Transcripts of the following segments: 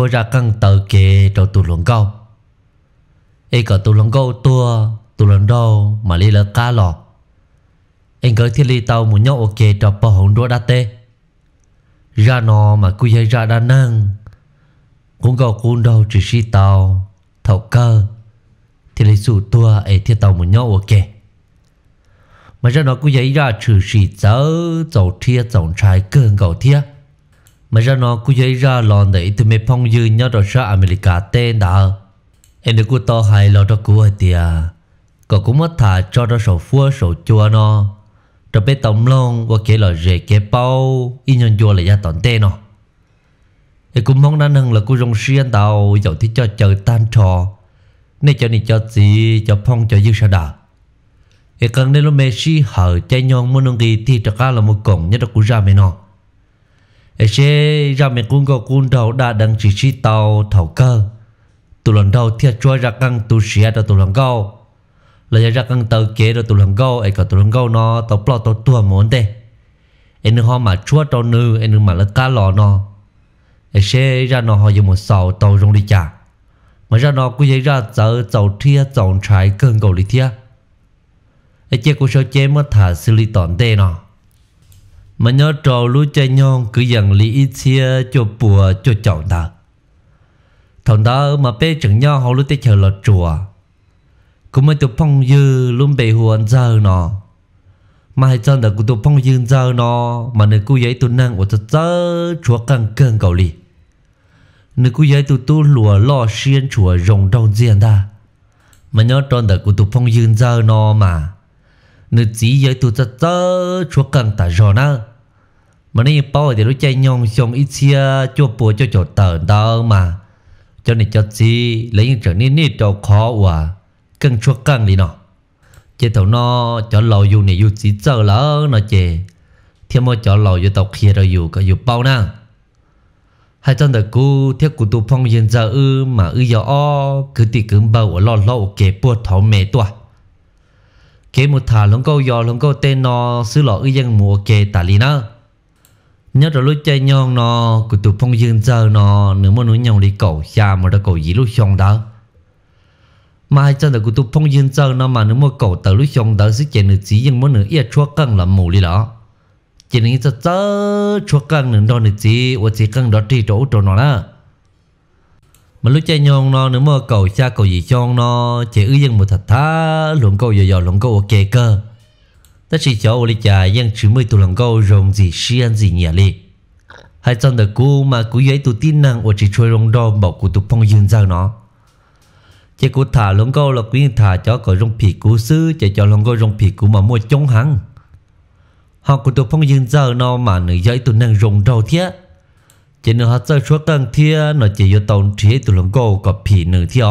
thua ra căng tờ kê cho tù lũng câu ấy cả tù lũng câu tua tù lũng đâu mà li lỡ cá lọ anh gửi thiết li tàu muốn nhau ok cho bò hồng đua đa tê ra nó mà cứ dây ra đa năng cũng gò cũng đâu chỉ si tàu thầu cơ thiết lấy sủ tua ấy thiết tàu muốn nhau ok mà ra nó cứ dây ra trừ si cháu cháu thiết cháu trai cơn gầu thiết mà ra nó cứ dây ra lòn để từ mẹ phong dư nhớ đó ra America tên đã em được cô to hay lo cho cô hay tiề có cũng mất thả cho đó sổ phua sổ chua nó rồi bé tổng lông và kể là rể kể bao y nhân chua lại ra tòn tên nó em cũng mong năng hơn là cô rong xuyên tàu dầu thì cho chờ tan trò nên cho nên cho gì cho phong cho dư sao đã em cần nên lo mê si hở chạy nhon muốn nông kỳ thì cho cá là một cổng nhất là cú ra mẹ nó chế ra mẹ cũng có cuốn đầu đã đăng chỉ chỉ tàu thầu cơ tụ lần đầu thiệt cho ra căng tụ xia đó tụ lần gâu là ra căng tàu kế đó tụ lần gâu ấy cả tụ lần gâu nó tàu plo tàu tua muốn thế em họ mà chúa tàu nữ em mà là cá lò nó ấy chế ra nó họ dùng một sào tàu rong đi chả mà ra nó cũng vậy ra chợ chậu thia chậu trái cơn cầu đi thia ấy chế cũng sợ chế mất thả xử lý tòn tê nó mà nhớ trò lũ chơi nhon cứ dần lý ít xia cho bùa cho chọn ta thằng ta mà bé chẳng nhau hầu lũ tới chờ lọt chùa cũng mới tụ phong dư luôn bị huồn giờ nọ mà hay chân là của tụ phong dư giờ nọ mà nếu cô giấy tụ năng của tụi chớ chùa càng cơn cầu lì nếu cô giấy tụ tu lùa lo xiên chùa rồng đông diện ta mà nhớ tròn là của tụ phong dư giờ nọ mà nếu chỉ giấy tụi chớ chùa càng tả rồi nữa mà nè bao thì nó chạy nhong xong ít xia cho bùa cho chỗ tờ đó mà cho nên cho chi lấy những trở nên nít đâu khó quá cân chua cân đi nọ chế thầu nó cho lầu dù này dù gì chờ lỡ nó chế thêm một cho lầu dù tàu kia rồi dù có dù bao nè hai chân đời cũ thiết cụ tu phong hiện giờ ư mà ư giờ o cứ tì cứng bầu ở lò lậu kế bùa thảo mẹ tuổi kế một thả lông câu giò lông câu tên nó xứ lọ ư dân mùa kế tà lì nữa nhớ rồi lúc chơi nhon nó của tụi phong dương giờ nó nếu mà nói nhon đi cầu xa mà đã cầu gì lúc xong đó mà hai chân là của tụi phong dương giờ nó mà nếu mà cầu tới lúc xong đó sẽ chạy nửa chỉ nhưng mỗi nửa ít chua cân là mù đi đó chỉ nên cho chớ chua cân nửa đó nửa chỉ và chỉ cân đó chỉ chỗ chỗ nó đó mà lúc chơi nhon nó nếu mà cầu xa cầu gì xong nó chỉ ư dân một thật thá luận cầu giờ giờ luận cầu ok cơ ta chỉ cho lì chà yang chỉ mới tụ lòng câu rồng gì xí ăn gì nhả lì hai chân đời cũ mà cú giấy tụ tin năng ô chỉ trôi rong đo bảo cú tụ phong dương giao nó chỉ cú thả lòng câu là quý thả cho cỏ rong phì cú sư chỉ cho lòng câu rong phì cú mà mua chống hăng họ cú tụ phong dương giao nó mà nữ giấy tụi năng rồng đo thiết chỉ nữ họ chơi suốt tăng thiết nó chỉ vô tàu trí tụ lòng câu có phì nữ thiết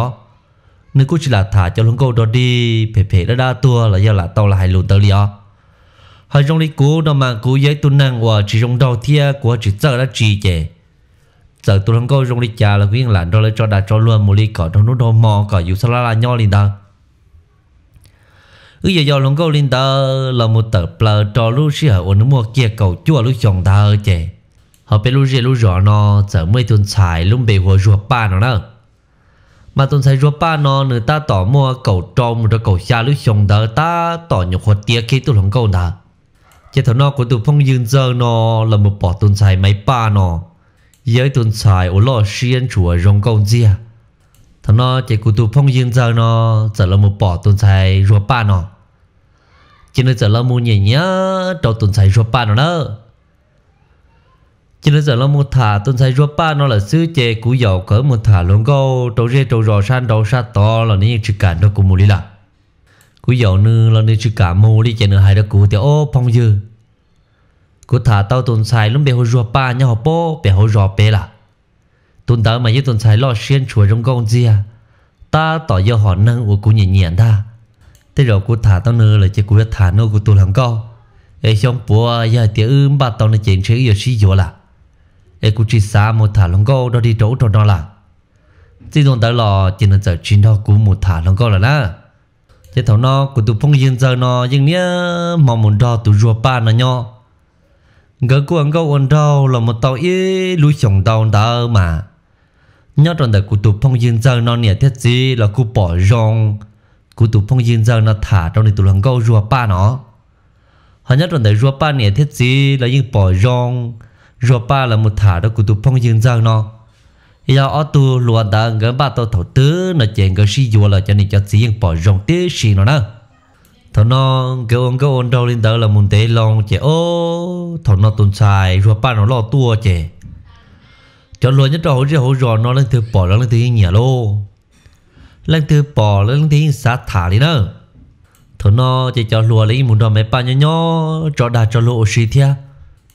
nữ cũng chỉ là thả cho lòng câu đó đi phê phê đó đa tua là do là tàu là hai lùn tàu liền họ trong lý cú đó mà cú giấy tu năng và chỉ trong đầu thia của chỉ sợ đã chỉ chè giờ tôi không có trong lý trà là quyên lãn đó lấy cho đã cho luôn một ly cỏ trong nút đồ mò cỏ dù sao là nho liền đó ư giờ giờ lòng câu lên tờ là một tờ plờ cho lu sĩ ở ổn mua kia cầu chùa lu chồng tờ chè họ biết lu gì lu rõ nó giờ mới tuần xài lúc bị hồ ruột ba nó đó mà tuần xài ruột ba nó người ta tỏ mua cầu trâu một cái cầu xa lu chồng tờ ta tỏ nhục hồ tiếc khi tôi không có đó chỉ thảo nó của tụ phong dương giờ nó là một bỏ tôn xài máy ba nó. Giới tôn xài ổ lò xuyên chùa rong công dìa. thằng nó chỉ của tụ phong dương giờ nó giờ là một bỏ tôn xài rùa ba nó. chỉ nó giờ là một nhẹ nhớ đầu tôn xài rùa ba nó đó. chỉ nó giờ là một thả tôn xài rùa ba nó là sư chế cú dầu cỡ một thả lông câu. Đầu rê đầu rò san đầu sa to là những chữ cản đó cũng mù lý lạc. Cú dậu nư lo nư chú cả mô đi chạy nửa hai đó cú tiểu ô phong dư Cú thả tao tồn xài lúc bè hồ rùa ba nhà hồ bố bè hồ rùa bè là Tồn tớ mà với tồn xài lo xuyên chùa trong con gì à Ta tỏ do họ nâng của cú nhìn nhẹn ta Thế rồi cú thả tao nư là chạy cú đã thả nô cú tù làm con Ê xong bùa giờ tiểu ưm bà tao nó chạy chế giờ xí dùa là Ê cú chỉ xa một thả lòng con đó đi trấu trò đó là Chỉ tồn tớ lò chỉ nó chở chín đó cú một thả lòng con là đó thế thầu nó của tụ phong dân giờ nó nhưng nia mà muốn đo tụ rùa ba nó nho gỡ của anh câu anh đâu là một tàu ý lũ chồng tàu đã mà nhớ trong đời của tụ phong dân giờ nó nia thiết gì là cụ bỏ rong của tụ phong dân giờ nó thả trong đời tụ lần câu rùa ba nó họ nhớ trong đời rùa ba nia thiết gì là những bỏ rong rùa ba là một thả đó của tụ phong dân giờ nó giờ ở tu lúa đã ngỡ ba tổ thầu tứ nó chèn ngỡ xí dùa là cho nên cho riêng bỏ rồng tứ xì nó nè thầu nó kêu ông kêu ông đâu lên đó là muốn tế lòng chè ô thầu nó tồn xài rồi ba nó lo tua chè cho luôn nhất rồi rồi rồi nó lên thứ bỏ nó lên thứ nhẹ lô lên thứ bỏ lên thứ sát thả đi nè thầu nó chỉ cho lúa lấy muốn đó mấy ba nhỏ nhỏ cho đa cho lúa xì thia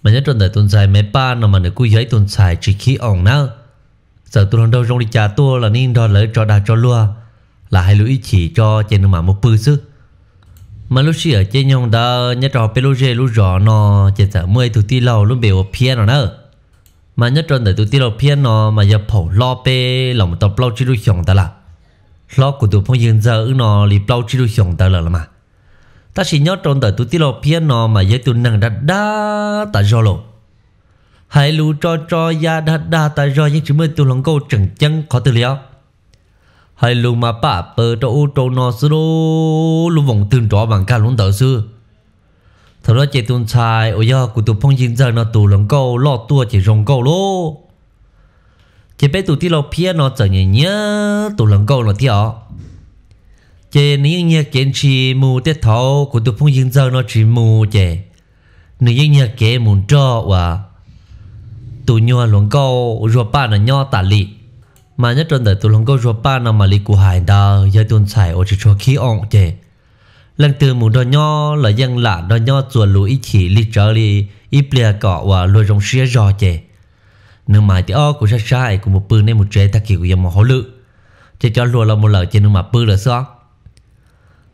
mà nhất trong đời tồn xài mấy ba nó mà nó cứ giấy tồn xài chỉ khi ông nữa sợ tôi lần đầu rong đi chà tua là nên đo lỡ cho đà cho lua là hai lũ chỉ cho trên mà một bư sức mà lúc xưa ở trên nhông đó nhớ trò bê lô rê rõ nó trên sợ mươi tụi ti lâu luôn biểu phía nó nữa mà nhớ trò để tụi ti lâu phía nó mà giờ phổ lo bê lòng tập lâu chỉ được xong ta là lo của tụi phong dương giờ nó lì lâu chỉ được xong ta là mà ta chỉ nhớ trò để tụi ti lâu phía nó mà giờ tụi năng đã đã ta do lộ Hãy lù cho cho ya đa đa ta rồi những chữ mơ tiêu lòng câu chẳng chân khó tư liệu. Hãy lù mà bà bờ cho ô trâu nó sư đô lù vòng tương trọ bằng ca lũng tờ sư. Thật ra chế tuần sai ô ya của tụ phong dính giờ nó tù lòng câu lo tua chỉ rồng câu lô. Chế bé tụ tí lọ phía nó trở nhẹ nhớ tù lòng câu nó tiêu. Chế nếu như kiến chi mù tiết thấu của tụ phong dính giờ nó chỉ mù chế. Nếu như kiến mù cho và tụ nhua luôn câu ruột ba nó nho tả lì mà nhất trên đời tụ luôn câu ruột ba nó mà lì của hải đà giờ tuần xài ở chỗ khí ong chè lần từ mù đo nho là dân lạ đo nho chuột lũ ít chỉ lì trở lì ít bia cọ và lôi rong xía rò chè nhưng mà thì o của sa sai của một bự nên một trẻ ta kiểu của một hổ lự chỉ cho lùa là một lời chỉ nhưng mà bự là sao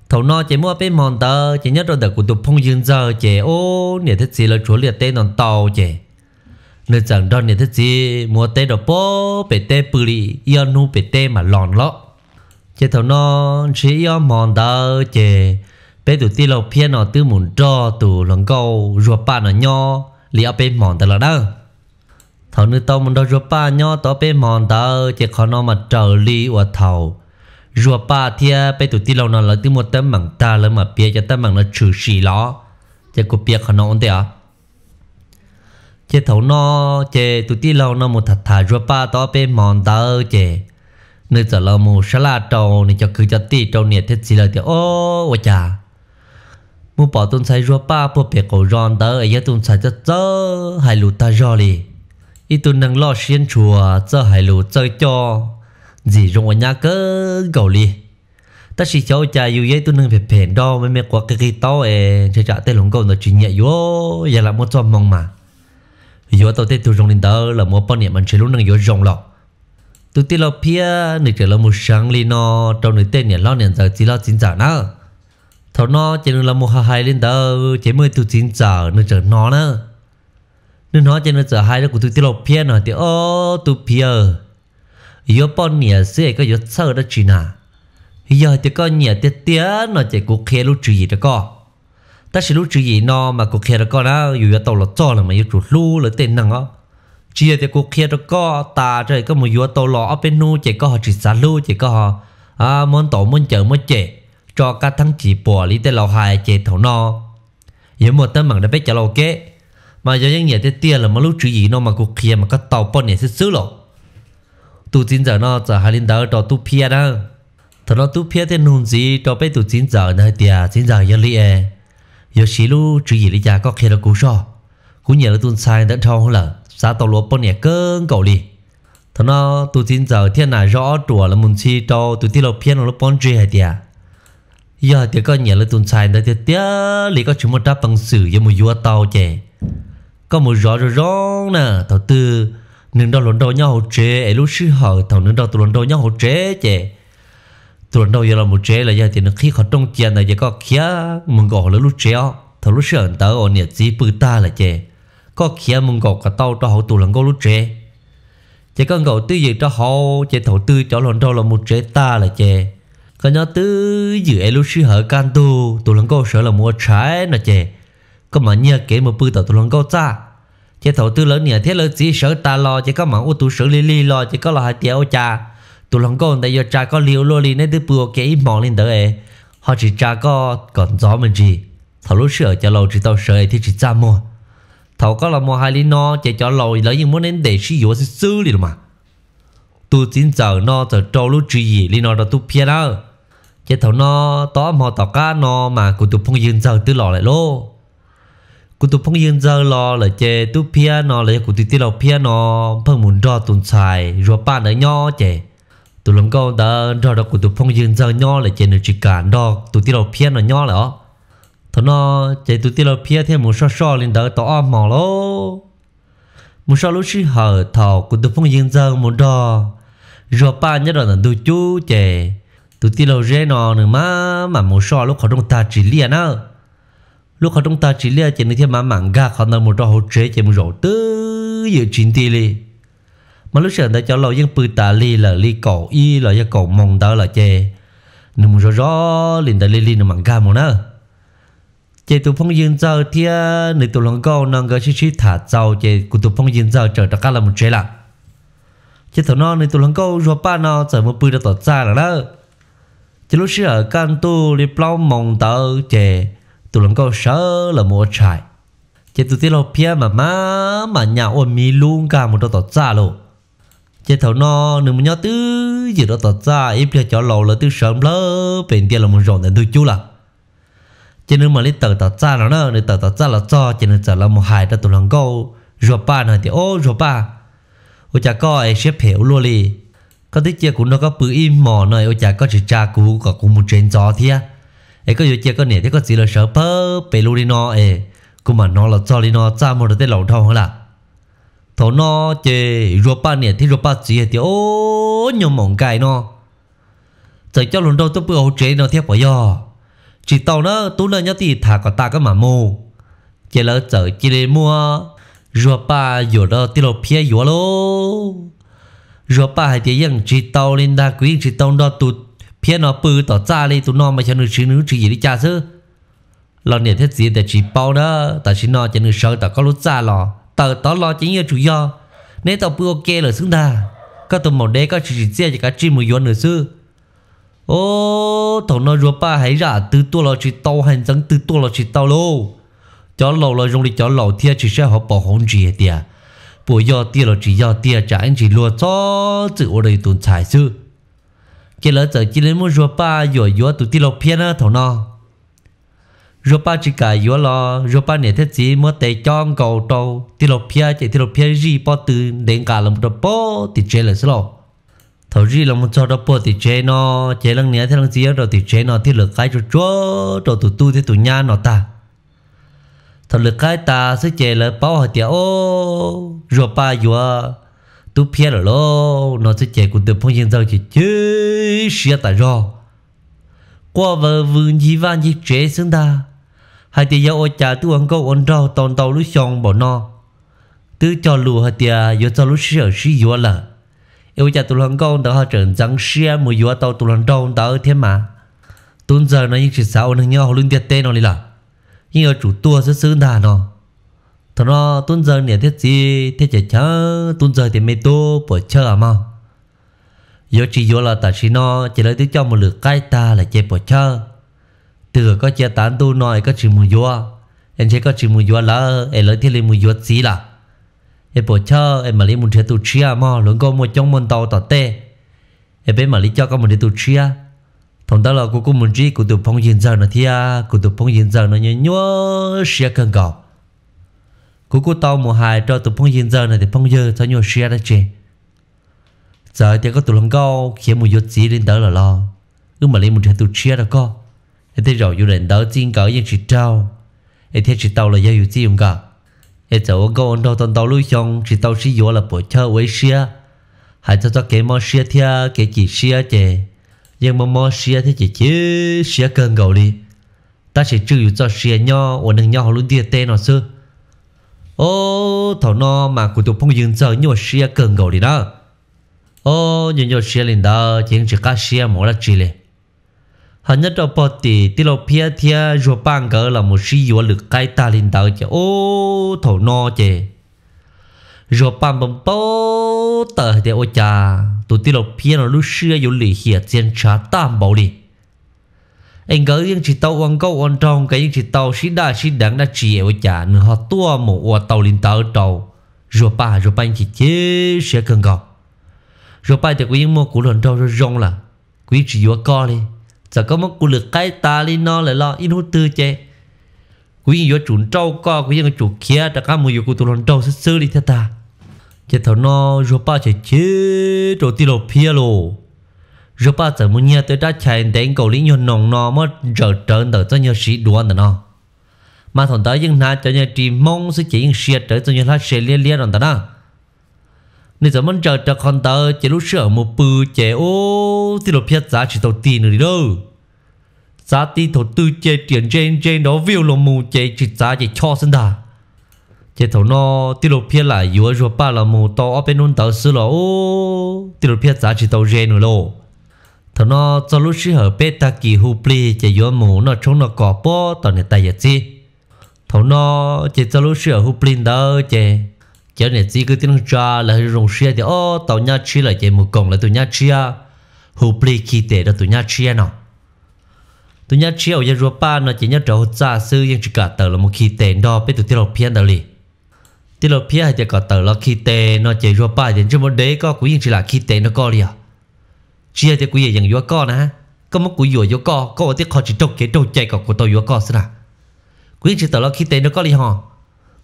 thầu no chỉ mua bên mòn tờ chỉ nhất rồi đợt của tụi phong dương giờ chỉ ô nè thích gì là chúa liệt tên nòn tàu chỉ nên chẳng đón nhận thế gì mua tê đồ bố bể tê bự lì yên nu bể tê mà lòn lọ chế thầu nó chỉ yên mòn đỡ chế bé tụi ti lầu phía nó tư muốn cho tụ lần câu rùa ba nó nhò lì ở bên mòn tờ là đó thầu nữ tao muốn đo rùa ba nhò tao bên mòn tờ chế khó nó mà trở lì ở thầu rùa ba thia bé tụi ti lầu nó là tư mùa tấm mảng ta là mà bia cho tấm mảng nó trừ xì lọ chế cục bia khó nó ổn thế à chế thấu nó chế tụi tí lâu nó một thật thà rùa ba to bê mòn tớ chế nơi giờ lâu mù sá la trâu này cho cứ cho tí trâu nè thế gì là thì ô ô chà mu bỏ tuần sai rùa ba bộ bê cổ ròn tớ ấy giờ tuần sai cho chớ hai lù ta rò lì ít tuần năng lo xuyên chùa chớ hài lù chớ cho gì rong ở nhà cơ gầu lì ta chỉ cháu cha yêu giấy tôi nâng phèn phèn đó mới mẹ quá cái cái to ấy chơi trả tê lồng cầu nó chỉ nhẹ vô giờ là một cho mong mà yo tao tết tu rong linh tao là mua bao niệm mình chỉ luôn năng yo rong lọ tu tiết lo pia nửa trở lo một sáng li no trong nửa tết niệm lo niệm giờ chỉ lo chín giờ nữa thầu nó chỉ nửa là một hai linh tao chỉ mới tu chín giờ nửa trở nó nữa nửa nó chỉ nửa trở hai đó của tu tiết lo pia nữa thì ô tu pia yo bao niệm sẽ cái yo sợ đó chỉ nà giờ thì có nhiều tiết tiết nó chỉ cũng khéo lúc chỉ đó co ta sẽ lúc chỉ gì nó mà cô kia đó con á dù tàu là cho là mà yêu chuột lu là tên năng á chỉ là cô kia đó có ta trời có một dù tàu lọ ở bên nu chỉ có họ chỉ xả lu chỉ có họ à muốn tổ muốn chở muốn chè cho cả thằng chỉ bỏ lý tên lão hài chỉ thấu no giờ một tấm bằng đã biết trả lời kế mà giờ những nhà tết tiền là mà lúc chỉ gì nó mà cô kia mà có tàu bọn này sẽ xứ lộ tụ chín giờ nó giờ hai linh đỡ cho tu pia đó thật nó tu pia thế nôn gì cho bé tụi chín giờ nơi tiệt chín giờ giờ li giờ xí lu chữ gì lý già có khi là cú so cú nhớ là tuân sai đã thong là xã tàu lúa bông nhẹ cơn cầu đi thằng nó tụi tin giờ thiên này rõ chùa là muốn chi cho tụi tin lộc phiên là bông truy hay tiệt giờ thì có nhớ là tuân sai đã tiệt tiệt lấy có chúng một đáp bằng sử với một vua tàu chè có một rõ rõ rõ nè thầu tư nương đâu lộn đâu nhau hỗ chế ấy lúc sư hỏi thầu nương đâu tu lộn đâu nhau hỗ chế chè tụi đâu giờ là một chế là giờ thì nó khi khó trong tiền là giờ có khía mừng gọi là lúc chế ó thằng lúc sớm tới ở nhà chỉ bự ta là chế có khía mừng gọi cả tao cho họ tụi lần có lúc chế chế con gọi tư gì cho họ chế thầu tư cho lần đâu là một chế ta là chế có nhớ tư dự ấy lúc sớm hở can tu tụi lần có sợ là mua trái là chế có mà nhớ kể một bự tao tụi lần có ra chế thầu tư lớn nhà thế lớn chỉ sợ ta lo chế có mà ô tụ sợ li li lo chế có là hai tiêu cha tụ lòng con tại giờ cha có liều lô li nên từ bùa kế mong lên tới ấy họ chỉ cha có còn gió mình gì thảo lúc sửa cho lầu chỉ tao sửa thì chỉ cha mua thảo có là mua hai lý no chỉ cho lầu lấy những muốn đến để sử dụng sự xử lý mà tu chính giờ no giờ trâu lúc chỉ gì lý no đó tu pia đó chỉ thảo no đó mà tao cá no mà cụ tụ phong dương giờ từ lò lại lô cụ tụ phong dương giờ lò là chỉ tu pia no là cụ tụ tiêu lò pia no phong muốn cho tuần xài rồi ba nữa nho chỉ tụi lòng câu đã rồi đó của tụi phong dương giờ nho lại trên được chỉ cản đó tụi tiêu phía nó nho là thằng nó chạy tụi tiêu phía thêm một số số lên đỡ tỏ mỏ lô một số lúc sư hở thọ của tụi phong dương giờ một đò rồi ba nhất là tụi chú chạy tụi tiêu rê nó nữa má mà một số lúc họ đông ta chỉ liền á lúc họ đông ta chỉ liền chạy nữa thêm mà mảng ga họ nó một đò hỗ trợ chạy một rổ tứ giờ chính tỷ liền mà lúc sáng ta cho lâu dân bự tà li là li cổ y là dân cổ mong tao là chê nụ rõ rõ liền ta li li nụ mặn cam mồ nơ chê tụ phong dân giờ thì nữ tụ lòng câu nàng cái chi chi thả dầu chê cụ tụ phong dân giờ trở tất cả là một chế lạ chê thằng nó nữ tụ lòng câu rồi ba nó trở một bự đã tỏ ra là đó chê lúc xưa ở can tu li plau mong tao chê tụ lòng câu sợ là một trại chê tụ tiết lâu pia mà má mà nhà ôn mi luôn cả một đôi tỏ ra luôn chế thầu nó nếu mà nhớ tứ gì đó tật ra ít là cho lầu là tứ sớm lỡ bên kia là một rộn đến tôi chú là chế nếu mà lấy tờ tật ra nó nữa nếu tờ tật ra là cho chế nên trở là một hai ra tụi lòng câu rồi ba này thì ô rồi ba ô cha có ai xếp hiểu luôn đi có thích chia cũng nó có bự im mò này ô cha có chữ cha cũ có cũng một chuyện gió thia ấy có gì chia có nè thì có gì là sợ bơ bên luôn đi nó ấy cũng mà nó là cho đi nó cha một đứa tên lẩu thâu là thổ nó chê ropa nè thì ropa gì thì ô nhiều mỏng cài nó giờ cho luôn đâu tôi bữa hỗ chế nó theo bỏ do chỉ tàu nó tú lên nhớ thì thả cả ta cái mà mù chơi lỡ chở chỉ để mua ropa rồi đó thì lột phía rồi lô ropa hay chỉ tàu lên đa quý chỉ tàu đó tụt phía nó bự tỏ ra đi tụi nó mà cho nó chỉ nữ chỉ gì đi cha chứ lần này thế gì để chỉ bao đó ta chỉ nó cho nó sợ ta có lúc ra lò tờ tớ lo chính như chủ do nếu tao bữa ok là xứng ta có tụi một đế có chỉ chia cho cả chim một yuan nữa chứ ô thằng nó ruột ba hãy ra từ tua lo chỉ tao hành dẫn từ tua lo chỉ tao lô chó lầu lo dùng đi chó lầu thia chỉ sẽ họ bỏ hồn gì tiệt bộ do tia là chỉ do tia trả anh chỉ lo cho chữ ở đây tồn tại chứ cái lỡ giờ chỉ lên mua rùa ba rồi rùa tụi tia lộc 偏 á thằng nó ropa chỉ cả yếu lo ropa nè thế chỉ mua tê chong cầu trâu thì lộc pia chỉ thì lộc pia gì bỏ từ đến cả làm đồ bỏ thì chơi là sao thầu gì làm cho đồ bỏ thì chơi nó chơi lần nè thế lần gì rồi thì chơi nó thì lộc cái cho chúa đồ tụt tu thì tụt nhà nó ta thầu lộc cái ta sẽ chơi là bao hạt tiệt ô ropa yếu tu pia rồi lo nó sẽ chơi cũng được phong nhân giao chỉ chơi xia tại rồi qua vợ vương gì van gì chơi xứng ta hai tia yo cha tu ăn câu ăn rau tòn tàu lú xong bỏ no tư cho lù hai tia yo cho lúc sợ sĩ yo là yêu cha tu lăng câu đó hai trận trắng xe mùi yêu tàu tu lăng rau đó thiên mà tuần giờ nó những sự sao nó nhau luôn tiệt tê nó đi là nhưng ở chủ tua sẽ sướng đà nó thằng nó tuần giờ nè thiết gì thiết chả chớ tuần giờ thì mê tô bỏ chớ à mà yo chỉ yo là tại chỉ nó chỉ lấy thứ cho một lượt cái ta là chơi bỏ chơi từ có chia tán tu nói có chỉ mù dua em chỉ có chỉ mù dua là em lấy thiết lên mù dua gì là em bỏ chơ em mà lấy một chế tu chia mà luôn có một trong môn tàu tọt tê em bé mà lấy cho có một chế tu chia thằng đó là cô cô muốn chi cô tu phong hiện giờ nó thia cô tu phong hiện giờ nó nhớ nhớ xia cần cầu cô cô tao một hai cho tu phong hiện giờ này thì phong giờ cho nhớ xia đó chị giờ thì có tu lòng cao khiến một chút gì đến đó là lo cứ mà lấy một chế tu chia đó co thế rồi yêu đến đó chín cỡ những sự trao thế sự tàu là do yêu chi không cả thế chỗ cô ông đâu xong sự tàu sử dụng là bộ chơi với xe hãy cho cái mò xe thia cái chỉ xe chè nhưng mà mò xe thì chỉ xe cơn gầu đi ta sẽ trừ cho xe nho ổn đừng nho luôn địa tên nó xưa ô thảo no mà của tụi phong dừng giờ nhiều xe cơn gầu đi đó ô nhiều nhiều xe lên đó chỉ chỉ cá xe mỗi là chỉ hắn nhất đầu bò tì tì lô phía thia rùa bang gỡ là một sĩ yếu lực cái ta lên tàu chè ô thổ no chè rùa bang bấm bố tờ thì ô cha, tụ tì lô phía nó lúc xưa dùa lì hiệt trên trá tam bảo đi anh gỡ những chỉ tàu quan câu quan trong cái những chỉ tàu sĩ đa sĩ đẳng đã chỉ ô cha nửa họ tua một ô tàu lên tàu tàu rùa ba rùa bang chỉ chế sẽ cần gọc rùa ba thì quý những mô của lần trâu rong là quý chỉ yếu co đi giờ có một cú lực cái ta li nó lại lo in hút tư chê quý yếu chủ trâu co quý nhân chủ kia đã cá mùi yếu của tụi lần trâu sư đi theo ta chỉ thầu nó rồi ba chạy chế, rồi ti lộ pia lộ rồi ba giờ muốn nhớ tới đã chạy đánh cầu lý nhân nồng nó mất giờ trơn tới cho nhớ sĩ đoán nữa nó mà thằng tới những na cho nhớ chỉ mong sẽ chỉ những xe tới cho nhớ lá xe lia lia rồi ta nào nên giờ mình chờ cho con tờ chế lúc sửa một bự chế ô thì lột phiết giá chỉ tàu tiền rồi đâu giá tí thổ tư chế tiền trên trên đó view lồng mù chế chỉ giá chỉ cho sinh đà chế thổ nó thì lột phiết lại yếu rồi ba là mù to ở bên nôn tàu sư là ô tí lột phiết giá chỉ tàu gen rồi lộ thổ nó cho lúc sửa bê ta kỳ hù pli chế yếu mù nó trông nó cỏ bó tàu này tay gì thổ nó chế cho lúc sửa hù pli đó chế cho này chỉ cứ tiếng cha là rong xia thì ô tàu nhà chi là chỉ một cổng là tụi nhà chi à hù pli khi tệ đó tụi nhà chi à nó tụi nhà chi ở rùa ba nó chỉ nhớ trâu cha sư nhưng chỉ cả tờ là một khi tệ đó biết tụi tiêu phiên đó liền tiêu phiên hay thì cả tờ là khi tệ nó chỉ rùa ba thì chỉ một đế có cũng nhưng chỉ là khi tệ nó có liền à. chia thì quý vị dành rùa có nè có một quý rùa rùa có có một tiếc chỉ trâu kế trâu chạy cả của tàu rùa con xí nào quý chỉ tờ là khi tệ nó có liền hòn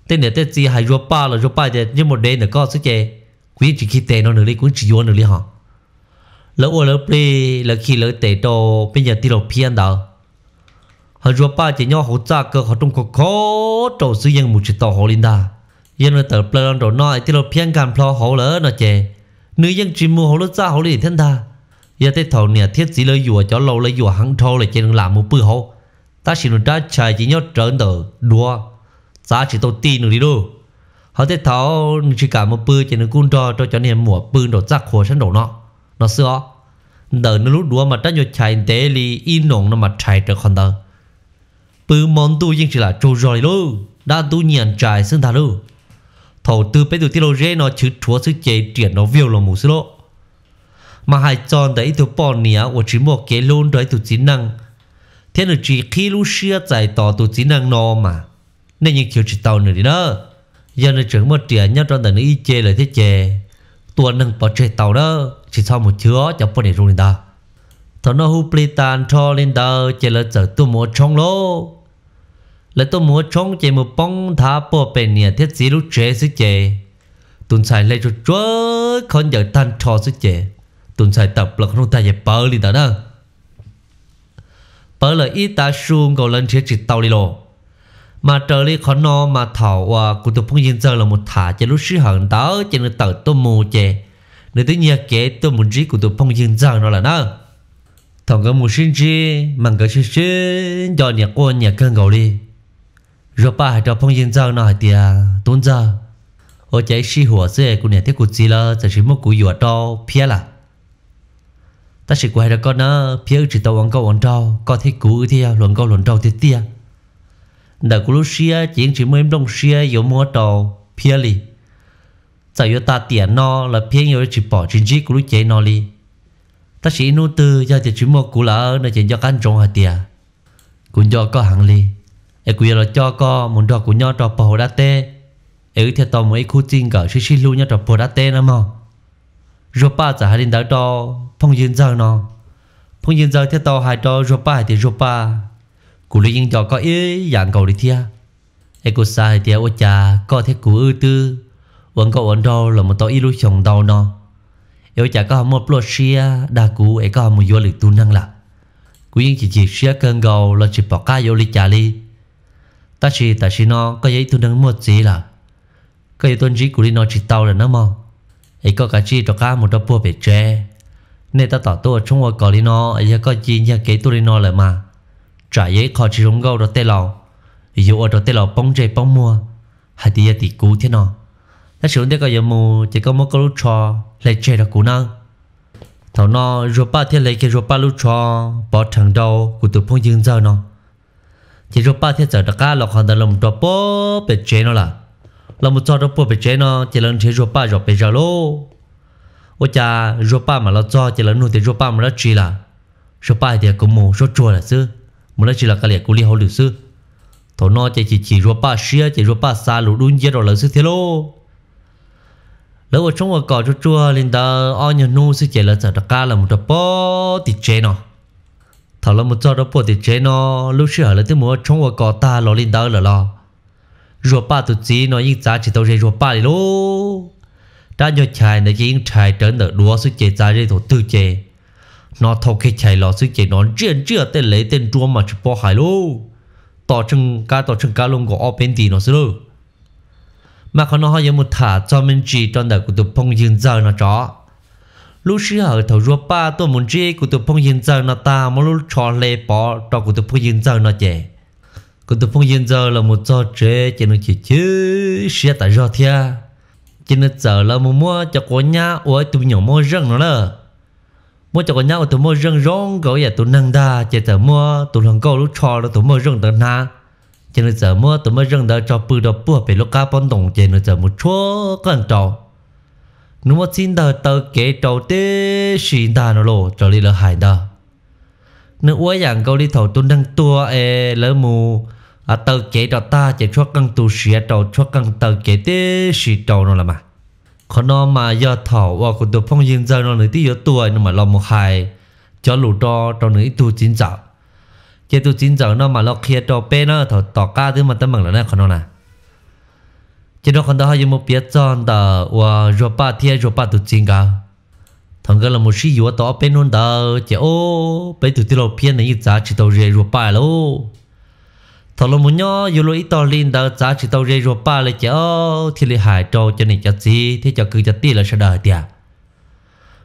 tên này tên gì hay rồi ba là rồi ba thì như một đêm nữa có sức chơi quý chỉ khi tệ nó nửa đi cũng chỉ vô nửa đi hả lỡ ô lỡ plei lỡ khi lỡ tệ đồ bây giờ tí lỡ phiền đó họ rồi ba chỉ nhau hỗ trợ cơ họ trung khó khó trâu sử dụng một chỉ tàu họ linh đà yên là tờ plei lần đầu nói tí lỡ phiền cảm lo họ lỡ nó chơi nữ dân chỉ mua họ lỡ ra họ linh thân ta giờ tới thầu nè thiết chỉ lỡ dùa cho lâu lỡ dùa hăng thâu lại chơi làm một bữa họ ta xin nó đã chạy chỉ nhau trở đỡ đua giá chỉ tôi tin được đi đâu họ thấy tháo chỉ cả một bư chỉ nó cun cho cho cho nên mùa bư đổ giác hồ sẵn đổ nó nó xưa đỡ nó lúc đó mà đã nhột chạy tế li in nồng nó mà chạy trở còn đỡ bư món tu nhưng chỉ là trâu rồi luôn đã tu nhận chạy xương thà luôn thầu tư bây giờ tiêu rê nó chứ chúa sức chế triển nó viêu lòng mù sư lộ mà hai tròn đấy tôi bỏ nía của chỉ một cái luôn đấy tôi chính năng thế là chỉ khi lúc xưa giải tỏ tôi chính năng nó mà nên như kiểu chỉ tàu nữa đi đó giờ nơi trưởng một trẻ nhớ trong tầng y chê lời thế chê tuần nâng bỏ chê tàu đó chỉ sau một chứa chẳng bỏ để rung lên ta thọ nó hú plei tan cho lên ta chê là chở tu mùa trong lô lời tu mùa trong chê một bóng thả bỏ bền nè thiết gì lúc chê sức chê tuần xài lấy cho chúa con giờ tan cho sức chê tuần xài tập là không ta dẹp bờ đi ta đó bờ lời y ta xuống cầu lên chế chỉ tàu đi lô mà trở lý khó nô mà thảo à, của tụi phong dân dân là một thả cho lúc sư hận đó cho nên tờ tôi mù chè để tự nhiên kể tôi muốn trí của tụi phong dân dân nó là nó thằng cái mù sinh chi mà cái sư sư cho nhà quân nhà cân gầu đi rồi ba hãy cho phong dân dân nó thì à, tôn giờ ở chạy sư hùa xe của nhà thiết cụ gì là sẽ chỉ một cú dùa cho phía là ta sẽ quay ra con nó phía chỉ tàu ăn cầu ăn trâu có thể cú thì luận cầu luận trâu thiết tiếc đã cú Russia chiến chỉ mới đông Russia yếu mua đồ phía li giờ yếu ta tiền nó là phía yếu chỉ bỏ chiến chỉ cú lúc chế nó li ta chỉ nô từ giờ chỉ chỉ mua cú là ở nơi chỉ cho căn trồng hạt tiền cũng cho có hàng li ai cú là cho có muốn cho cú nhau cho bỏ đắt tê e theo tao mới khu chinh cả xí xí lu nhau cho bỏ đắt tê nữa mà rồi ba giờ hai đến đó phong yên giờ nó phong yên giờ theo tao hai đó rồi ba thì rồi ba cú lý yên cho có ý dạng cầu đi thia Ê cô xa thì thia ô chà Có thế cú ư tư Vẫn có ổn đau là một tỏ ý lưu chồng đau nó Yêu chả có một lô xia đa cú, ấy có một vô lực tu năng là cú yên chỉ chỉ xia cơn gầu Là chỉ bỏ cá vô lý chà lý Ta chỉ ta chỉ nó có giấy tu năng một gì là Có giấy tuân trí cụ lý nó chỉ tao là nó mong ấy có cả chi cho cá một đôi bùa bể tre nên ta tỏ tôi trong ngôi cỏ đi nó ấy có chi nhà kế tôi đi nó lại mà trả giấy khó chỉ rong gâu đó tê lò dù ở đó tê lò bông dây bông mua hay đi tí cú thế nào ta sử dụng cái giờ mù chỉ có một cái lúc trò lấy chơi là cú năng thằng nó rồi ba thế lấy cái rồi ba lúc trò bỏ thẳng đầu của tụi phong dương giờ nó chỉ rồi ba thế giờ đã cá lọc hàng đã lòng trò bố bị chế nó là lòng một trò đó bố bị chế nó chỉ lần thế rồi ba rồi bị giờ lô ôi cha rồi ba mà lo cho chỉ lần nuôi thì rồi ba mà nó chỉ là rồi ba thì cũng mù rồi chua là xưa mà nó chỉ là cái lẽ của li hậu lịch sử, thổ nó chỉ chỉ chỉ ruột ba xia chỉ ruột ba xa lũ đun giết rồi lỡ sư thế lô lỡ ở trong ở cỏ chua chua lên đó ao nhờ nu sư chỉ là sợ đặc ca là một đập bó thì chế nó thảo là một trò đập bó thì chế nó lúc xưa là tiếng múa trong ở cỏ ta lò lên đó là lo ruột ba tụt gì nó yên giá chỉ tao chơi ruột ba đi lô ta nhờ chài này chỉ yên chài trở nợ đúa sư chỉ giá rồi thổ tư chế nó thâu cái chạy lọ sức chế nó chuyện chưa tên lấy tên chua mà chụp bỏ hải lô tỏ chừng cá tỏ chừng cá luôn có ở bên tì nó xứ lô mà còn nó hay một thả cho mình chỉ trong đời của tụi phong dân giờ nó chó lúc xưa ở thầu rùa ba tôi muốn chơi của tụi phong dân giờ nó ta mà lúc cho lê bỏ cho của tụi phong dân giờ nó chè của tụi phong dân giờ là một trò chơi chỉ nó chỉ chứ xe tại do thia chỉ nó giờ là một mua cho cô nhà ôi tụi nhỏ mua rừng nó là mua cho con nhau tụi mua rừng rong gọi vậy tụi nâng đa chỉ tớ mua tụi thằng cô lúc cho là tụi mua rừng tớ na chỉ là tớ mua tụi mua rừng tớ cho bự đó bùa bị lúc cá bón đồng chỉ là tớ mua chúa con trò nó mua xin tớ tớ kế trò tê xin ta nó lộ cho đi là hải đa nó uế dạng câu đi thầu tụi nâng tua e lỡ mù à tớ kế trò ta chỉ cho căng tụ xìa trò cho căng tớ kế tê xì trò nó là mà ขนมมาย่อถอว่าคนตัวพงยินเจอนหนึ่งที่ย่อตัวนั่นมาเราไม่ใครจอหลุดจอตอนหนึ่งตัวจินเจ้าเจตัวจินเจ้านั่นมาเราเคลียร์จอเป้นั่นถอดต่อก้าที่มันตั้งมั่งแล้วนะขนมนะเจ้าคนตัวเขายังไม่เปียจอนแต่ว่ารูป้าเทียรูป้าตัวจินกันทั้งก็เราไม่ชี้อยู่ว่าต่อเป้นั่นเด้อเจ้าโอ้ไปตัวที่เราเพี้ยนในยิ่งจ้าชิดตัวเรียรูป้าแล้ว thằng lô muốn nhớ dù lo ít tao linh đó giá chỉ tao rơi rồi ba lấy chéo thì lấy hải trâu cho nên cho gì thế cho cứ cho tì là sao đời tiệt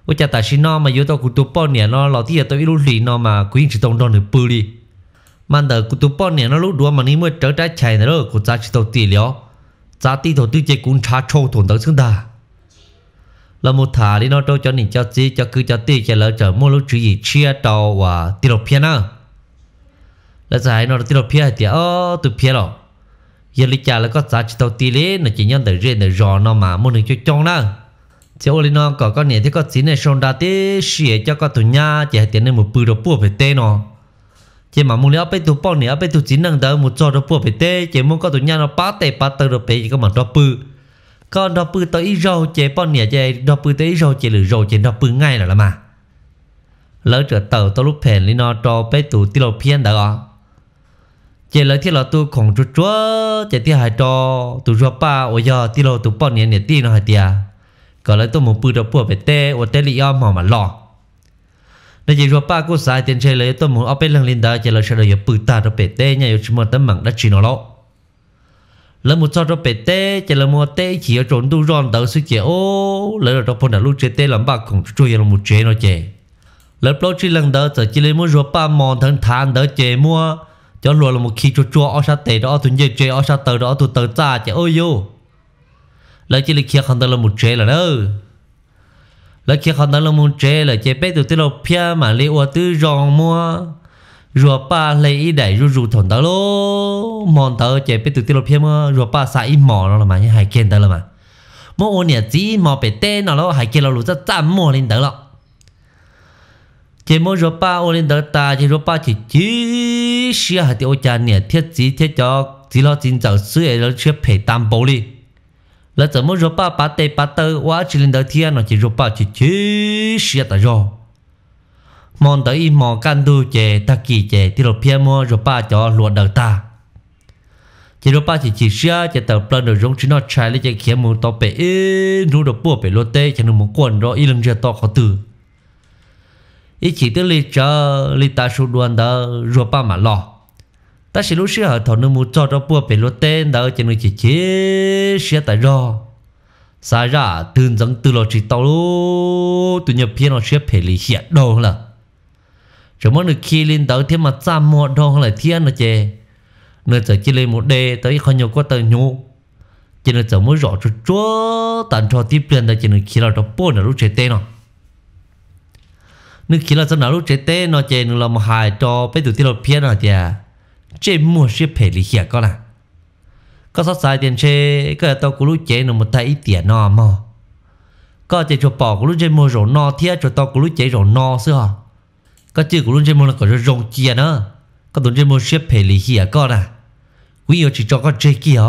ôi cha ta xin nó mà dù tao cũng tụp bao nè nó lo lò tì tao ít lúc lì nó mà quyến chỉ tao đòn được bự đi mà đờ cũng tụp bao nè nó lúc đó mà ní mới trở trái chạy nữa rồi cũng giá chỉ tao tì lió giá tì thầu tư chế cũng chả trâu thốn tới xứng đà là một thả đi nó trâu cho nên cho gì cho cứ cho tì cho lỡ trở mua lúc chỉ chia tàu và tì lộc phiền à là giải nó tiêu phía thì ô ờ, từ phía rồi giờ lý trả là có giá chỉ tàu tì lê nó chỉ nhận được riêng được rò nó mà muốn được cho trong đó chỉ ô lý nó có con này thì có chín này xong đã thì xỉa cho con tụi nhà chỉ hay tiền này một bự đồ bùa phải tê nó chỉ mà muốn lấy bên tụi bọn này bên tụi chín năng đỡ một trò đồ bùa phải tê chỉ muốn con tụi nhà nó bá tê bá tơ đồ bể chỉ có mà đồ bự con đồ bự tới râu chỉ bọn này chỉ đồ bự tới râu chỉ lử râu chỉ đồ bự ngay là là mà lỡ trở tàu tao lúc phèn lý nó cho bên tụi tiêu phiên đã rồi chỉ lấy thiết là tôi còn chút chúa chỉ thiết hai trò tu chúa ba ôi giờ thiết là tu bao nhiêu nhiệt tin hai tia có lấy tôi một bự đầu bùa về tê ô tê lý âm mà mà lo nên chỉ chúa ba cố sai tiền chơi lấy tôi muốn ở bên lăng linh đó chỉ là sẽ được bự ta đầu về tê nhà yêu chúng mình tấm mạng đã chỉ nó lo lấy một cho đó về tê chỉ là mua tê chỉ ở trốn tu ròn đầu suy chỉ ô lấy được đầu phần đã lúc chơi tê làm ba còn chút chúa là một chế nó chơi lấy bao chi lần đó chỉ lấy một chúa ba mòn thằng than đó chơi mua cho luôn là một khi chua chua ở sát tệ đó tụi nhớ chơi ở sát tờ đó tụi tờ cha chả ôi vô lấy chỉ là kia không tao là một chế là đâu lấy kia không tao là một chế là chơi bé tụi tao lo pia mà lấy qua tứ rong mua rùa ba lấy ý đại rùa rùa thuận tao lô mòn tao chơi bé tụi tao lo pia mua rùa ba ý mỏ nó là mà như hai kiện tao là mà mỗi ô nè chỉ mò bé tê nó lo hai kiện là lụt ra chạm mỏ lên tao lọ chỉ muốn rồi ba ô lên đỡ ta chỉ rồi ba chỉ chỉ xia hạt tiêu cha nè thiết chỉ thiết cho chỉ lo chính cháu sư ấy rồi chưa phải tam bố đi là chỉ muốn rồi ba ba tê ba tơ quá chỉ lên đỡ thiên nó chỉ rồi ba chỉ chỉ xia ta rồi mòn tới im mòn can du chè ta kỳ chè thì rồi phe mua rồi ba cho luận đỡ ta chỉ rồi ba chỉ chỉ xia chỉ tập plan rồi rong chỉ nó chạy lên chỉ khiến muốn to bể nu được bùa bể lô tê chỉ nó muốn quần rồi ít lần chưa to khó từ ý chỉ tới li chờ li ta sụt đoan đó ruột ba mà lo ta sẽ lúc xưa ở thọ nước mua cho đó bùa về lót tên đó cho người chỉ chế xe tại do xa ra từ dẫn từ lo chỉ tàu lú tụi nhập phiên nó xe phải lì hiện đồ là rồi mỗi được khi lên tới thêm mặt ra mua đồ là thiên là chè nơi giờ chỉ lên một đề tới không nhiều quá tới nhú cho nên giờ mới rõ cho chúa tàn cho tiếp lên tới cho nên khi nào đó bùa là lúc chế tên rồi nước khi là trong nào lúc chế tê nó chế nó làm hại cho bé tụi tiêu phía nó chè chế mua xe phải lý hiệp có là có sót sai tiền chế cái tao cũng lúc chế nó một tay ít tiền nó mà có chế cho bỏ cũng lúc chế mua rồi nó thiệt cho tao cũng lúc chế rồi nó xưa có chữ cũng lúc chế mua là có rồi rồng chia nữa có tụi chế mua xe phải lý hiệp có là quý yêu chỉ cho có chế kia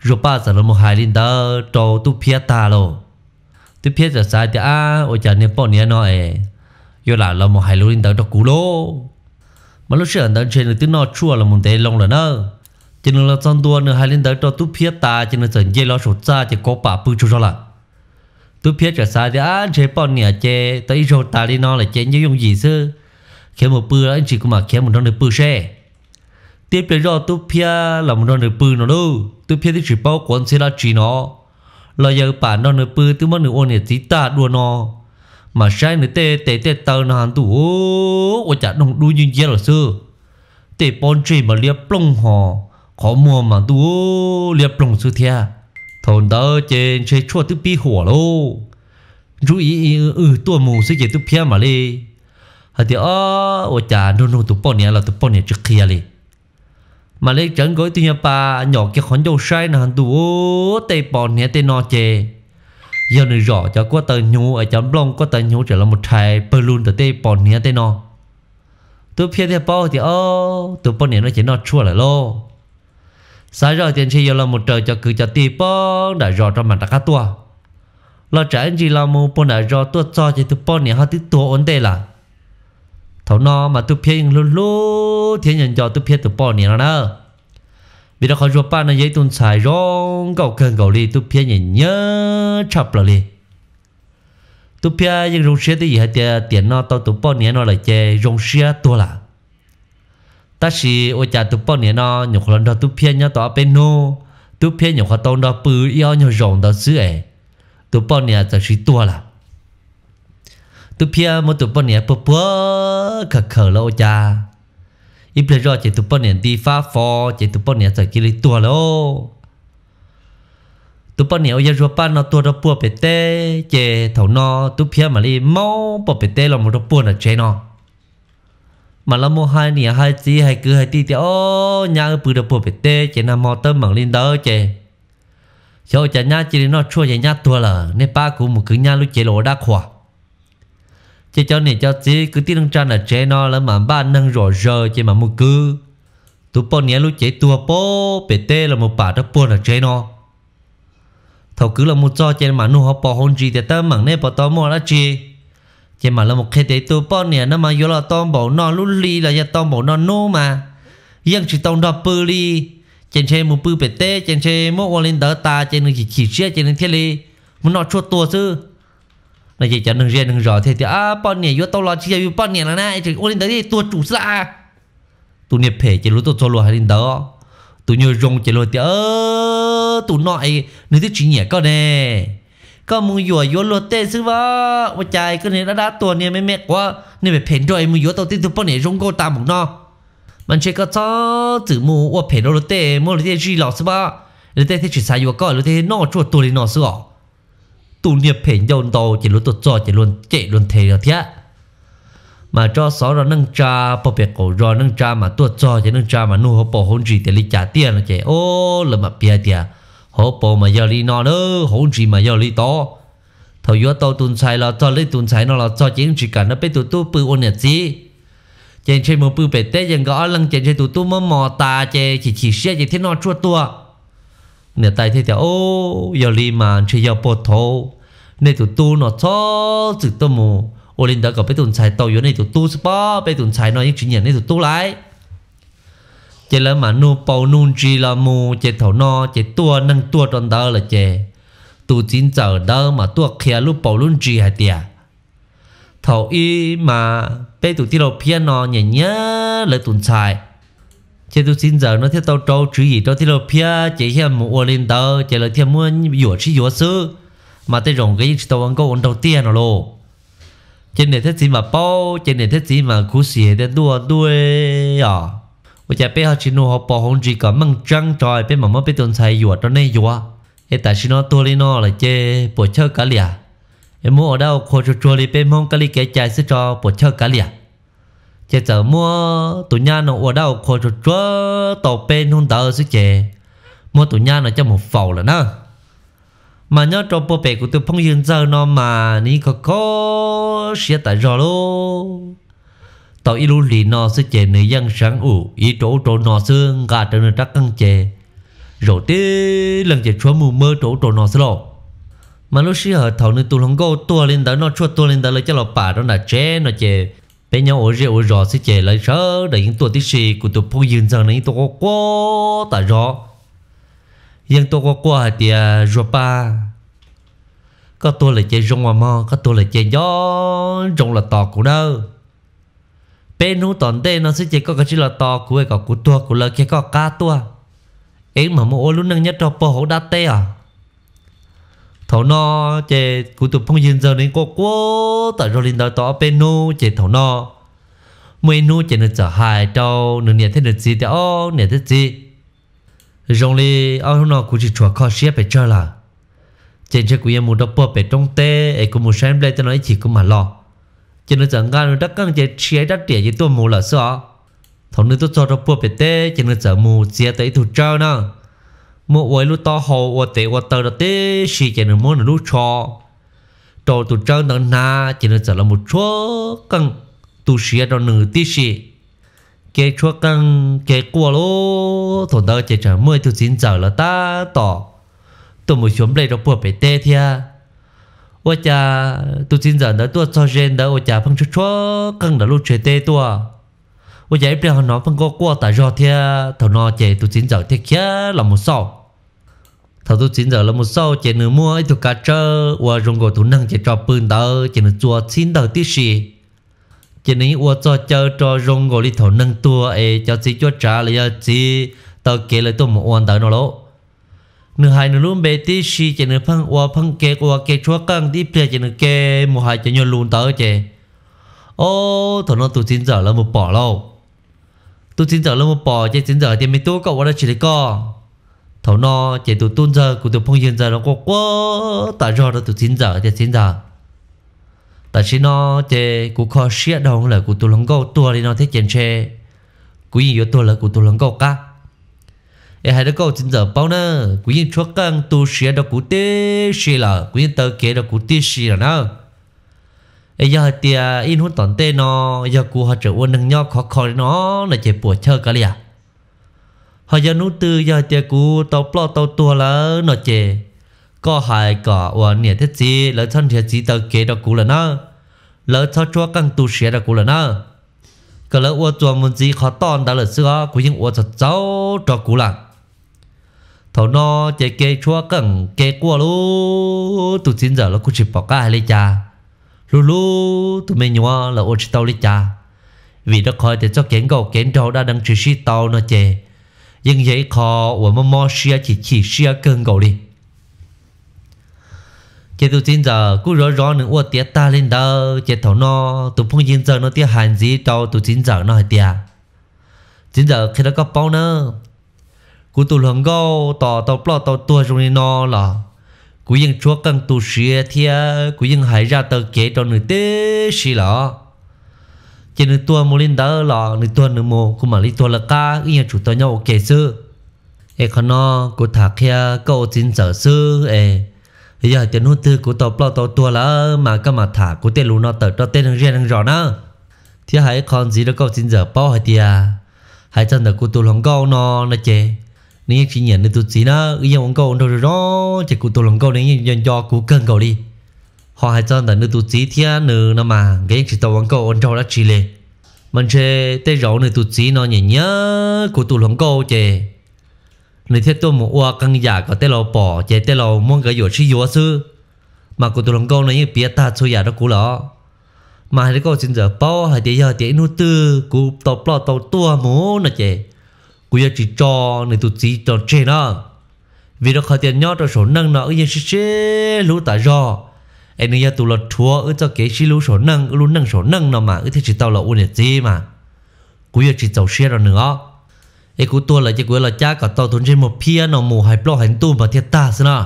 rồi ba giờ nó một hai linh đó cho tu phía ta rồi tu phía giờ sai thì à ôi chả nên bỏ nó nói Yo là lo một hai lô đến tới đọc cú lô Mà lúc sửa tới trên từ nó chua là một tế long là nơ Chỉ nên là trong tuần nữa hai lên tới cho tú phía ta Chỉ nên dần dây lo sổ ra chỉ có bà bư chú cho là Tú phía trở xa thì anh chế bọn nhẹ chế Tới rồi ta đi nó là chế nhớ dùng gì sư Khi một bư anh chỉ có mà khi một nó được bư xe Tiếp theo rồi tú phía là một nó được bư nó đâu Tú phía thì chỉ bao quán xe là chỉ nó Là giờ bà nó được bư tú mất được ôn nhẹ tí ta đua nó mà sai nữa tê tê tê tờ nó hàn tủ ô chả đồng đu như dê là sư tê bón trì mà liệp plong hò khó mua mà tủ ô liệp plong sư thia thôn tớ trên chơi chua tức bi hỏa lô chú ý ừ tua mù sư chế tức pia mà lê hả tê ơ ô chả nô nô tụ bọn nè là tụ bọn nè trước kia lê mà lê chẳng gối tụi nhà bà nhỏ kia khón dâu sai nè hàn tủ ô tê bọn nè tê nọ chê giờ này rõ cho có tờ nhú ở chấm lông có tờ nhú trở là một trái bờ luôn tới tê bỏ nia tê nó tôi phía thế bao thì ô tôi bỏ nia nó chỉ nó chua lại lô sai rồi tiền chi giờ là một trời cho cứ cho tì bao đã rõ cho mặt đã cá tua lo trả anh chị là một bao đã rõ tua cho chỉ tôi bỏ nia họ tí tua ổn tê là thấu nó mà tôi phía luôn luôn thiên nhận cho tôi phía tôi bỏ nia nó đó vì đó khó rùa ba nó dễ tuần xài rong gầu cần gầu li tu pia nhìn nhớ chập là li tu pia những rong xia thì gì hay tiền tiền nó tao tu bao nhiêu nó lại chơi, rong xia tua là ta chỉ ôi cha tu bao nhiêu nó nhục lần đó tu pia nhớ tao bên nô tu pia nhục hoa tông đó bự yêu nhục rồng đó xứ ấy tu bao nhiêu ta chỉ tua là tu pia một tu bao nhiêu bự bự khờ khờ lâu cha ít bây giờ chỉ tụ bao nhiêu đi phá phò chỉ tụ bao nhiêu giờ kia tua lô tụ bao nhiêu giờ rồi ban tua đó bùa bể tê chỉ thầu nó tụ phía mà đi mau bùa bể tê một đó bùa là chế nó mà là mua hai nè hai chi hai cứ hai ti thì ô nhà cái bự bùa bể tê chỉ nằm mò tâm bằng lên đó chỉ chỗ chả nhà chỉ nó chua chả nhà tua là nên ba cũng một cứ nhà lúc chế lộ đã khỏa chế cho nên cho chỉ cứ tiếc nâng trang là chế nó là mà ba nâng rõ rờ chế mà một cứ tụ bao nhiêu lúc chế tua bố bể tê là một bà đó buồn là chế nó thầu cứ là một cho chế mà nu họ bỏ hôn gì thì tớ mảng nè bỏ tao mua là chế chế mà là một khi tế tụ bao nhiêu nó mà vô là tao bỏ nó lúc ly là giờ tao bỏ nó nô mà nhưng chỉ tao đó bự ly chế chế một bự bể tê chế chế mỗi quan lên đỡ ta chế trên chỉ chỉ chế trên thiên ly muốn nó chua tua chứ นราจะจะนึงเรียนน่งรอเทียอ่ะปอนเนี่ยยตลอดที่อยู่ปอนเนี่ยแล้วนะไอ้จุดอลินเดอร์ที่ตัวจุสละตัวเนี่ยเพจจะรู้ตัวโรโลฮารินเดอร์ตัวเนี่ยรงจะรู้เที่ยตัวน้อยนึกที่จีเนี่ยก็เน่ ก็มึงอยู่ยศรถเต้ซึ่งว่าหัวใจก็เนี่ยระดับตัวเนี่ยไม่แม็กว่าเนี่ยป็นเพนด้วยมึงอยู่ตัวที่ตัวปอนเนี่ยรงก็ตามมึกนาะมันเช็ก็ซ้อจืมือว่าเพนรถเต้มรถเต้จีหลอกซึ่งว่ารถเต้ที่ชิสายอยู่ก็รถเต้นอกจวดตัวเลยนอกซึ่งอ๋อ tu niệm phải nhon đồ chỉ luôn tuột cho chỉ luôn chạy luôn thế là thế mà cho sáu ra nâng cha bỏ việc cổ rồi nâng cha mà tuột cho chỉ nâng cha mà nu họ bỏ hôn gì để lấy trả tiền là chạy ô là mà bia tiền họ bỏ mà giờ đi nó nữa hôn gì mà giờ đi to thôi yo tao tuần sai là cho lấy tuần sai nó là cho chỉ chỉ cả nó bị tụi tu bự ôn nhật gì trên trên một bự bẹt tết dần gõ lăng trên trên tụi tu mơ mò ta chè chỉ chỉ xe chỉ thế nó chua tua nè tại thế thì ô giờ đi mà chỉ giờ bột thô ในตัวตู้เนาะชอจุดตัวมูโอลินเดอร์ก็ไปตุนชายโตอยู่ในตัวตู้สปอไปตุนชายน้อยยังชิ้นใหญ่ในตัวตู้ไรเจแล้วมานูเปานูจีละมูเจเถานอเจตัวนั่งตัวตอนเดอร์ละเจตัวจินเจอเดอร์มาตัวเคลียรูปเปาลุนจีหายเตียเถาอีมาไปตุนที่เราเพี้ยนนอนอย่างเงี้ยเลยตุนชายเจตุจินเจอเนาะที่เราโตจีตัวที่เราเพี้ยเจเฮียมูโอลินเดอร์เจเลยเทียมวนหยวดชี้หยวดซื้อ mà tới rồng cái tàu ăn câu ăn đầu tiên rồi lo trên này thế gì mà bao trên này thế gì mà cú xì đến đua đuôi à bây giờ bây giờ chỉ nó học bảo hồng chỉ có mang trăng trời bây mà mới biết tuần sai yuột đó này yuột hiện tại chỉ nó là chơi bộ chơi cả liền em mua ở đâu khô chua chua đi bên mong cái cái trái sẽ cho bộ chơi cả liền chế giờ mua tụi nhà nó ở đâu khô chua chua tàu bên không đỡ sức chế mua tụi nhà nó cho một phẩu là nữa mà nhớ cho bố bè của tôi phong yên giờ nó mà ní có có sẽ tại rồi lô tao ít lúc lì nó sẽ chè nơi dân sáng ủ ý chỗ chỗ nó xương gà trở nơi trắc căng chè rồi tí lần chè chúa mù mơ chỗ chỗ nó sẽ lộ mà lúc xí hở thảo nơi tôi lòng gô tua lên đó nó chua tua lên đó lấy cho lọ bà đó là chè nó chè bé nhau ổ rượu rò sẽ chè lấy sớ để những tua tí xì của tôi phong yên giờ này tôi có quá tại rõ ยังตัวกว่าเดียรัวปาก็ตัวเลยเจรงว่ามาก็ตัวเลยเจย้อนจงละต่อกูเด้อเป็นหูตอนเต้นสิเจก็กระชิละต่อกูไอ้ก็กูตัวกูเลยแค่ก็กาตัวเอ็งมาโมโอลุ้นนังยัดจอปอหกดาเต้อะ thầu no chè cụ tụp phong yên giờ đến cô cô tại rồi lên đó tỏ bên nu chè thầu no mười nu chè nó trở hại đâu nửa niệm thế nửa gì đó nửa thế gì rong li ao nó cũng chỉ chua khó xếp phải chơi là trên chỉ cũng em muốn đắp bò phải trong té ấy cũng muốn xem lại cho nó chỉ cũng mà lo chỉ nó chẳng gan nó đắp căng chỉ chia đắp tiền chỉ tôi mua là sợ thằng nữa tôi cho đắp bờ phải té chỉ nó chẳng mù chia tới thủ chơi nữa một ôi lúc to hồ ôi tệ ôi tờ đó tê xì chỉ nó muốn là lúc cho trò tụ chơi nó na chỉ nó chẳng là một chỗ căng tu xì đó nửa tí xì chế chua căng chế cua lô thổ tơ chế trở mươi từ xin giờ là ta tỏ tôi một xuống đây đó buộc phải tê thia ô cha tôi xin giờ đó tôi cho gen đó ô cha phăng chua chua căng đó lúc chế tê tôi ô cha bây giờ nó phăng có cua tại do thia thổ nó chế tôi xin giờ thiết kia là một sau thầu tôi xin giờ là một sau chế nửa mua ít thuộc cá chơ và rong gò thủ năng chế cho bươn đó chế nửa chua xin giờ tiết gì chỉ nên ua cho chơi cho rong gọi đi thổ nâng tua ấy cho chỉ cho trả lại chỉ tao kể lại tôi một uan tới nó lỗ nửa hai nửa luôn bé tí xì chỉ nên phăng ua phăng kê ua kê chúa căng đi bia chỉ nên kê một hai chỉ nhon luôn tới chè ô thổ nó tụi chín giờ là một bỏ lâu tụi chín giờ là một bỏ chỉ chín giờ thì mấy tôi cậu vẫn chỉ lấy co thổ nó chỉ tụi tuôn giờ của tụi phong hiện giờ nó có quá tại do đó tụi chín giờ thì chín giờ ta chỉ nó chê cú khó xía đồng là cú tu lông gâu tua đi nó thế chèn chê cú gì tua là cú tu lông gâu cá. e hãy đứa câu chính giờ bao nè cú yên chúa căng tu xía đó cú tê xí là cú yên tờ kế đó cú tê xí là nơ e giờ tia in hút tòn tê nó giờ cú họ trở uốn nâng nhau khó khó nó là chê bùa chơi cả liền họ giờ nút tư giờ tia cú tàu plo tàu tua là nó chê có hai cả uốn nhẹ thế gì là thân thiệt chỉ tờ kế đó cú là nó lỡ cho chúa căng tu sửa đã cũ là nó cái lỡ ua chùa muốn gì khó tòn đã lỡ xưa cũng những ua cho cháu cho cũ là thầu nó chạy kê chúa cẳng kê qua luôn, tu chín giờ nó cũng chỉ bỏ cả hai ly trà lú lú tu mày nhua là ua chỉ tao ly trà vì nó khỏi để cho kiến cầu kiến trâu đã đang chỉ xí tao nó chè nhưng vậy khó ua mà mò xia chỉ chỉ xia cơn cầu đi chế tôi chín giờ cứ rõ rõ nữa ua tiếc ta lên đó chế thấu nó tụ phong chín giờ nó tiếc hàn gì đâu tụ chín giờ nó hay tiếc chín giờ khi nó có bao nữa cú tụ lồng gâu tỏ tàu plọ tàu tua trong này nó là cú yên chúa cần tụ sửa thia cú yên hải ra tờ kế cho người tê xí là chế nửa tua mua lên đó là nửa tua nửa mua cú mà lý tua là ca yên chủ tàu nhau kế sư ê con nó cú thả kia câu chính giờ sư ê bây giờ tiền hôn tư của tàu plo tàu tua là mà các mà thả của tiền lù nó tờ cho đang riêng đang rõ nó thì hãy còn gì đó câu xin giờ bao hay tia hãy chân là của tôi lòng câu nó nó chê nếu khi nhận được tôi chỉ nó bây giờ ông câu đâu rồi đó chỉ của tôi lòng câu nếu như do của cần câu đi họ hãy chân là nước tôi chỉ thì nữ nó mà cái chỉ tàu ông câu ông đâu đã chỉ lệ mình chơi tay rổ nước tôi chỉ nó nhận nhớ của tôi lòng câu chê nơi thế tôi một oa căng giả có tên là bỏ chạy tên là muốn cái yếu chi yếu sư mà cô tôi lòng câu này biết ta cho đó cũ lọ mà hai đứa cô xin giờ hai đứa giờ đứa nu tư cú tàu bò tàu tua mũ nè chị cú giờ chỉ cho nơi tụt chỉ cho chê nó vì nó khỏi tiền nhỏ cho số năng nó yên xí xí lú tại do em bây giờ tụi lọt thua ở cho cái xí lú số năng lú năng số năng nó mà ở thế chỉ tao là uốn gì mà cú giờ chỉ tàu xe rồi nữa ấy cú tua là chỉ cú là cha cả tàu thốn trên một pia nó mù hai plo hai tu mà thiệt ta xin à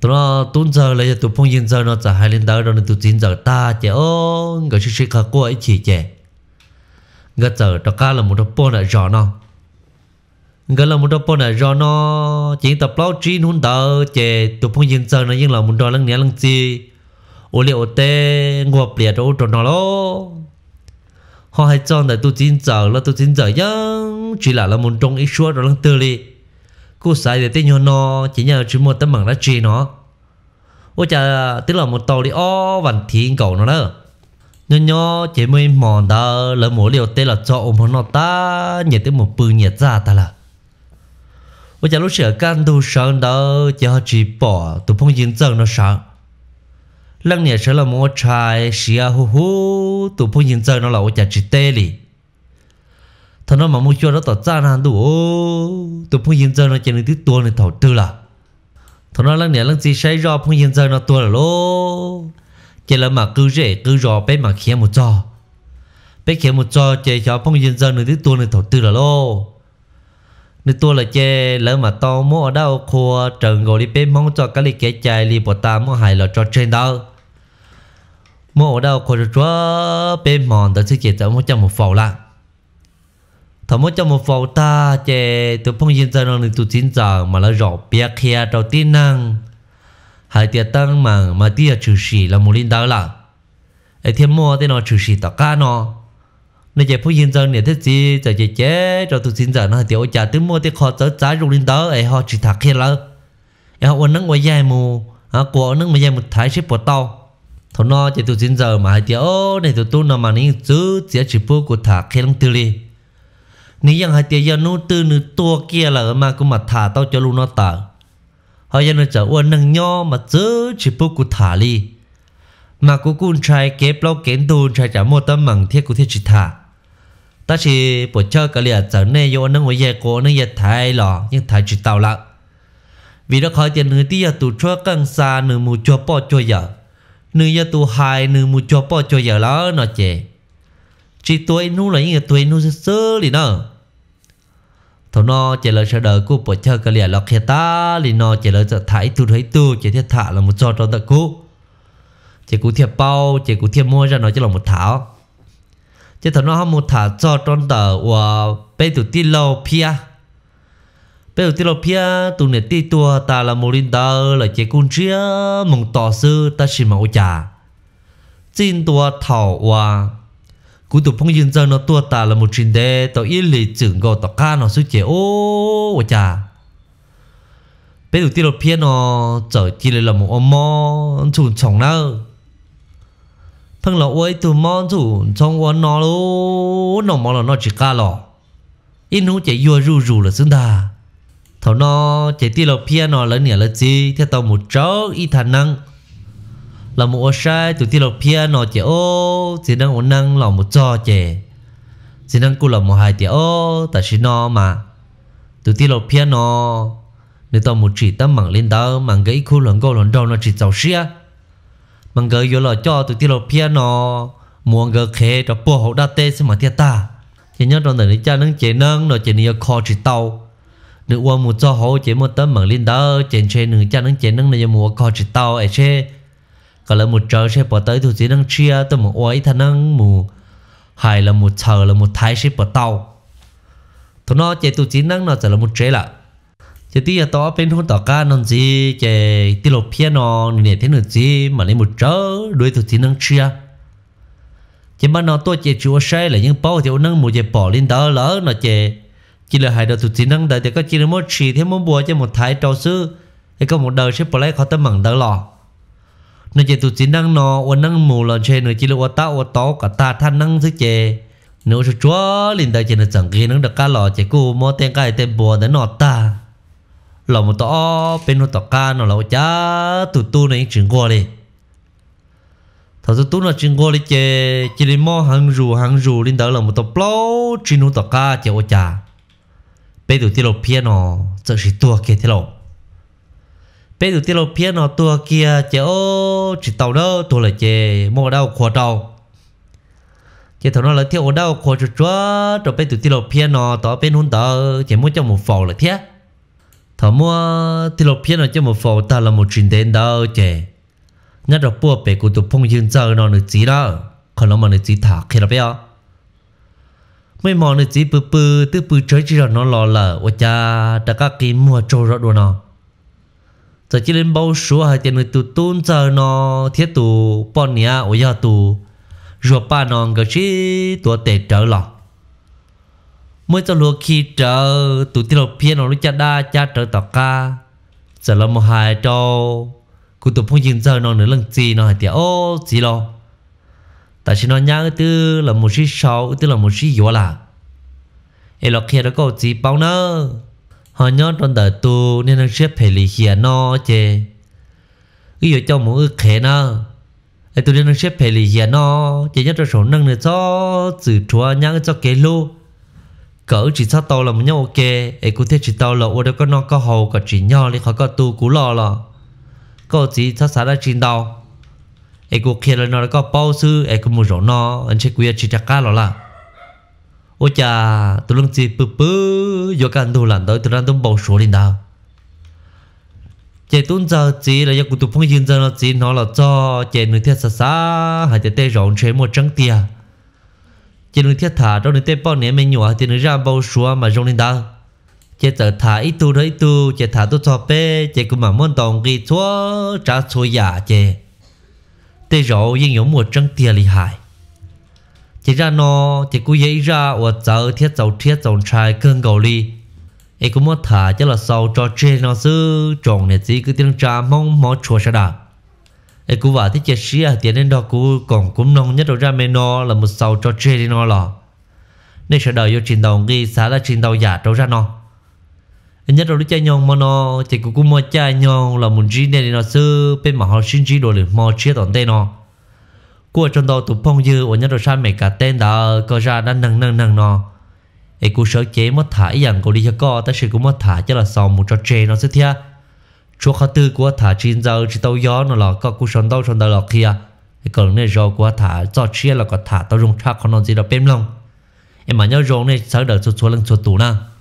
tụi nó tuấn giờ lấy tụi phong yên giờ nó trả hai lên tới rồi tụi chín giờ ta chè ô người sư sư khả cô ấy chỉ chè người giờ đó cá là một đôi bò này rõ nó người là một đôi bò này rõ nó chỉ tập lao chín hun tờ chè tụi phong yên giờ nó nhưng là một đôi lăng nhẹ lăng chi ô liệu tê ngua bìa đâu tròn nó lô họ hay chọn tại tụi giờ là tụi chín giờ nhưng chỉ là là một trong ít số đó là tư li cô xài để tên nhau nó chỉ nhờ chỉ mua tấm bằng đã chi nó ôi chà tức là một tàu đi o vằn thiên cầu nó đó nhỏ nhỏ chỉ mới mòn đó là mỗi liều tên là cho ôm nó ta nhảy tới một bự nhiệt ra ta là ôi chà lúc sửa căn đồ sơn đó cho chỉ bỏ tụi phong yên dân nó sợ lần này sẽ là một trai xia hú hú tụi phong yên dân nó là ôi chà chỉ tê li thằng nó mà mua cho nó tỏ ra là đủ ô tụi phong yên giờ nó chỉ được tiếp tua này thầu tư là thằng nó lăng nhẹ lăng gì say rò phong yên giờ nó tua là lô chỉ là mà cứ rể cứ rò bé mà khía một trò bé khía một trò chỉ cho phong yên giờ được tiếp tua này thầu tư là lô nên tua là chê lỡ mà to mua ở đâu khua trần gọi đi bé mong cho cái ly kẻ chạy li bỏ ta mua hại là cho trên đó mua ở đâu khua cho bé mòn tới sự chỉ tao mua cho một phòng lạng thầm mơ trong một vòng ta chè từ phong yên ra năng tụi chín giờ mà là rõ bia kia đầu tiên năng hai tiệt tăng mà mà tia trừ sĩ là một linh đạo là ai thêm mua thì nó trừ sĩ tất cả nó nên chè phong yên ra này thế gì giờ chè chè cho tụi chín giờ nó tiểu trả tứ mua thì khó tới trái rung linh đạo ai họ chỉ thạc kia là ai họ uốn nâng ngoài dài mù à của nâng ngoài dài một thái xếp bột tao thằng nó chè tụi chín giờ mà hai tiệt ô này tụi tu nó mà nín chứ chỉ chỉ bố của thạc kia lăng tư liền nếu dân hai tia dân nô tư nữ tua kia là mà cũng mà thả tao cho luôn nó tờ họ dân nó trở uốn nâng nho mà chứ chỉ bố cụ thả đi mà cụ cũng trai kế bao kiến tu trai trả một tấm mảng thiết cụ thiết chỉ thả ta chỉ bộ chơi cái liệt trở nên vô nâng ngồi dây cổ nâng dây thái lọ nhưng thái chỉ tao lặng vì đó khỏi tiền nửa tia tụ cho căng xa nửa mù cho bỏ cho giờ nửa giờ tụ hai nửa mù cho bỏ cho giờ đó nó chè chỉ tuổi nu là những tuổi nu sơ lì nó thầu nó chỉ là sợ đời của bộ chơi cái lìa lọc kia ta lì nó chỉ là sợ thải tu thấy tu chỉ thiết thả là một trò trò tật cũ chỉ cú thiệp bao chỉ cú thiệp mua ra nó chỉ là một thảo chỉ thầu nó không một thả trò tròn tờ của bây tụ ti lâu pia bây tụ ti lâu pia tụ nè ti tua ta là một linh tờ là chỉ cung chia mong tỏ sư ta chỉ mong trả xin tua thảo hòa cú tụ phong yên dân nó tua ta là một trình đề tao yên lì chừng gò tao ca nó suy chế ô ô chà bây giờ tiêu phía nó trở chi là một ông mò chủ chồng nữa thằng lão ấy tụ mò chủ chồng quan nó luôn nó mò là nó chỉ ca lọ yên hú chạy vua rù rù là xứng ta thằng nó chạy tiêu phía nó lớn nhẹ là gì theo tao một chỗ ít khả năng là một ô sai tụi lộc lột piano chị ô chị đang ổn năng là một cho chị chị đang cô là một hai chị ô tại chị nó mà tụi ti lột piano nếu tao một chỉ tâm mạng lên đó mạng cái khu lần cô lần đầu nó chỉ giàu xia mạng cái vô là cho tụi ti lột piano muốn cái khé cho bùa hậu đa tê xem mà thiệt ta chị nhớ trong đời này cha nâng chị nâng nó chị này khó chỉ tàu nếu qua một cho hậu chị một tâm mạng lên đó chị chơi nâng cha nâng chị nâng này mua khó chỉ tàu ấy chơi ก็เลยมุดจอเช่ปอเตยถูสีนังเชียตัวมุอวยทันนังมูหายละมุดเชอละมุดไทยเช่ปอเตาทุนอเจตุจีนังนอจะละมุดเจละเจตีอย่าต่อเป็นหุ่นต่อการนอนจีเจติลบเพียนอนเนี่ยที่หนึ่งจีมาเลยมุดจอด้วยถูสีนังเชียเจบ้านนอตัวเจจัวใช่เลยยังเป้าเจ้านังมูเจปอลินเตอร์แล้วนอเจ chỉ là hai đầu tụt chín năng đời thì có chỉ là một chỉ thêm một bùa cho một thái trâu sư thì có một đời sẽ bỏ lấy khó tâm mặn đỡ lò nó chỉ tụt chỉ năng nó uốn năng mù lần chơi nữa chỉ là uốn tao uốn tao cả ta than năng thứ chè nếu cho chúa linh đời chỉ là chẳng kia năng được cá lò chỉ cú mò tên cái tên bùa để nọ ta lò một tọ bên một tọ cá nó lò chá tụt tu này chuyện qua đi thật sự tu nó chuyện qua đi chè chỉ là mò hàng rù hàng rù linh đời là một tọ plau chuyện một tọ cá chè ô chả bây giờ thì lò phe nó chẳng chỉ tua kia thì lò bây giờ tiết lộ phía nó tua kia chế ô chỉ tàu đó tua là chế mua đâu khóa tàu chế thằng nó là thiếu ở đâu khóa chúa chúa rồi bây giờ tiết lộ phía nó tỏ bên hôn tờ chế mua cho một phòng là thế thằng mua tiết lộ phía nó cho một phòng ta là một chuyện đến đâu chế nhất là bùa bể của tụi phong dương giờ nó được gì đó còn nó mà được gì thả khi nào bây giờ mấy món được gì bự bự tức bự chơi chỉ là nó lò lờ ôi cha đã các cái mua trâu rồi đồ nào giờ chỉ lên bao số hai tiền người tụ tún giờ nó thiết tu bọn nhà ở nhà tu rồi ba nó cái chi tụ tệ trở lọ mới cho luộc khi trở tụ tiết lộc phía nó lúc cha đa cha trở tọt ca giờ là một hai trâu cụ tụ phong nhìn giờ nó nữa lần gì nó hai tiền ô gì lo tại sao nó nhá tư là một chi sáu tư là một chi yếu là ấy là kia nó có gì bao nữa họ nhớ trong đời tu nên đang xếp phải lì xìa nó chê cái giờ cho một khé nó ai tu nên đang xếp phải lì xìa nó chê nhất trong số năng này cho từ chúa nhắn cho kế lu cỡ chỉ sao tao là một nhau ok ai cũng thế chỉ tao là ở đâu có nó có hầu có chỉ nhau thì khỏi có tu cú lo là có gì sao xả đã chín đầu ai cũng khé là nó có bao sư ai cũng muốn rộng nó anh sẽ quyết chỉ chắc cá lo là ô cha tôi lông chỉ bự bự do cả đồ làm tới tôi đang tụi bảo số lên đâu chế tuân giờ chỉ là do cụ tụi phong dinh giờ nó chỉ nó là cho chế người thiết xa xa hay chế tê rộng chế một trăng tia chế người thiết thả đó người tê bao ném mình nhỏ thì người ra bao số mà rộng lên đâu chế tờ thả ít tu đấy tu chế thả tôi cho bé chế cũng mà muốn đồng kỳ chúa trả chúa giả chế tê rộng nhưng giống một trăng tia lì hại chỉ ra nó chỉ cứ dễ ra và cháu thiết cháu thiết cháu trai cơn cầu ly, ấy cũng muốn thả chắc là sau cho trên nó sư tròn này gì cứ tiếng trà mong mò chùa sao đã ấy cũng vào thì chết sĩ à tiền đến đó cũng còn cũng nong nhất đầu ra mê nó là một sau cho trên nó lò nên sẽ đợi vô trình đầu ghi xá là trình đầu giả đâu ra nó nhất đầu lúc cha nhon mà nó chỉ cũng cũng mua cha nhon là một gì này nó sư bên mà họ xin gì đồ liền mò chia toàn tay nó của trong đó tụi phong dư ở nhân đồ sai mấy cả tên đó có ra đã nâng nâng nâng nó ấy cô sợ chế mất thả rằng cô đi cho co ta sự cũng mất thả chứ là xong một trò chơi nó sẽ thia chúa khá tư của thả chín giờ chỉ tao gió nó là có cô sơn đâu sơn đâu là kia ấy còn nơi do của thả cho chia là có thả tao dùng thác con nó gì đó bêm lòng em mà nhớ rồi này sợ đợi số số lần số tủ nào